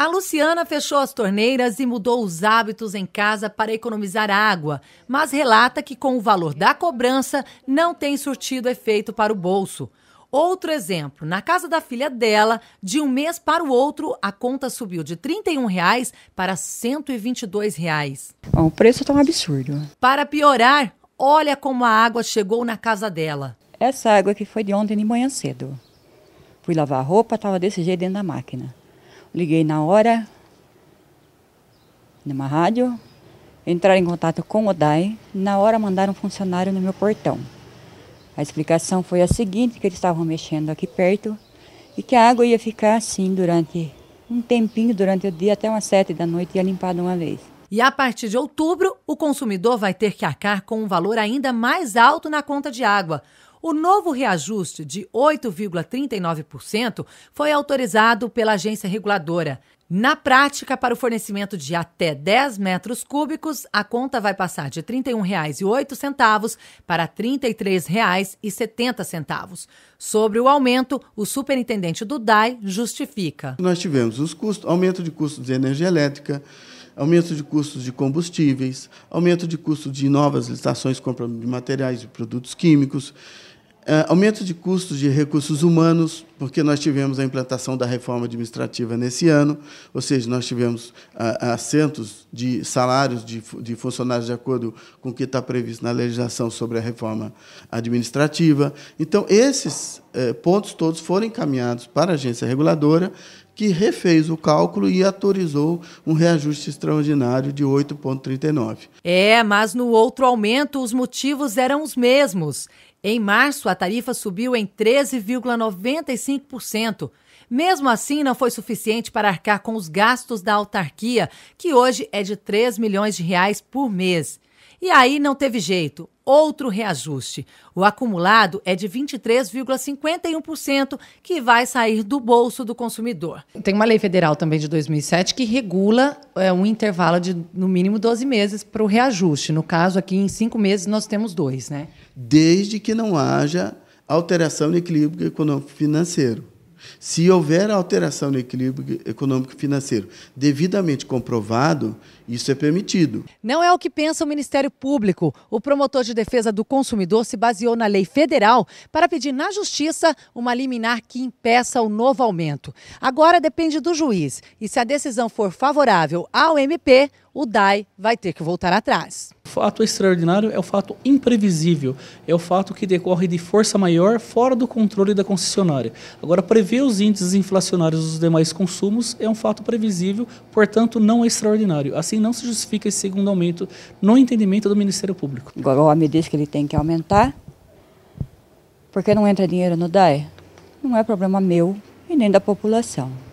A Luciana fechou as torneiras e mudou os hábitos em casa para economizar água, mas relata que com o valor da cobrança não tem surtido efeito para o bolso. Outro exemplo, na casa da filha dela, de um mês para o outro, a conta subiu de R$ 31 reais para R$ 122. Reais. Bom, o preço está um absurdo. Para piorar, olha como a água chegou na casa dela. Essa água que foi de ontem de manhã cedo. Fui lavar a roupa, estava desse jeito dentro da máquina liguei na hora, numa rádio, entraram em contato com o DAI, na hora mandaram um funcionário no meu portão. A explicação foi a seguinte, que eles estavam mexendo aqui perto e que a água ia ficar assim durante um tempinho, durante o dia, até umas sete da noite, ia limpar de uma vez. E a partir de outubro, o consumidor vai ter que arcar com um valor ainda mais alto na conta de água, o novo reajuste de 8,39% foi autorizado pela agência reguladora. Na prática, para o fornecimento de até 10 metros cúbicos, a conta vai passar de R$ 31,08 para R$ 33,70. Sobre o aumento, o superintendente do DAI justifica. Nós tivemos os custos, aumento de custos de energia elétrica, aumento de custos de combustíveis, aumento de custos de novas licitações, compra de materiais e produtos químicos, é, aumento de custos de recursos humanos, porque nós tivemos a implantação da reforma administrativa nesse ano, ou seja, nós tivemos é, assentos de salários de funcionários de acordo com o que está previsto na legislação sobre a reforma administrativa. Então, esses é, pontos todos foram encaminhados para a agência reguladora, que refez o cálculo e autorizou um reajuste extraordinário de 8,39. É, mas no outro aumento os motivos eram os mesmos em março, a tarifa subiu em 13,95%. Mesmo assim, não foi suficiente para arcar com os gastos da autarquia, que hoje é de 3 milhões de reais por mês. E aí não teve jeito outro reajuste. O acumulado é de 23,51%, que vai sair do bolso do consumidor. Tem uma lei federal também de 2007 que regula é, um intervalo de no mínimo 12 meses para o reajuste. No caso, aqui em cinco meses nós temos dois, né? Desde que não haja alteração no equilíbrio econômico financeiro. Se houver alteração no equilíbrio econômico financeiro devidamente comprovado, isso é permitido. Não é o que pensa o Ministério Público. O promotor de defesa do consumidor se baseou na lei federal para pedir na justiça uma liminar que impeça o novo aumento. Agora depende do juiz. E se a decisão for favorável ao MP, o DAI vai ter que voltar atrás. O fato extraordinário é o fato imprevisível, é o fato que decorre de força maior fora do controle da concessionária. Agora, prever os índices inflacionários dos demais consumos é um fato previsível, portanto, não é extraordinário. Assim, não se justifica esse segundo aumento no entendimento do Ministério Público. Agora, o homem diz que ele tem que aumentar, porque não entra dinheiro no DAE. Não é problema meu e nem da população.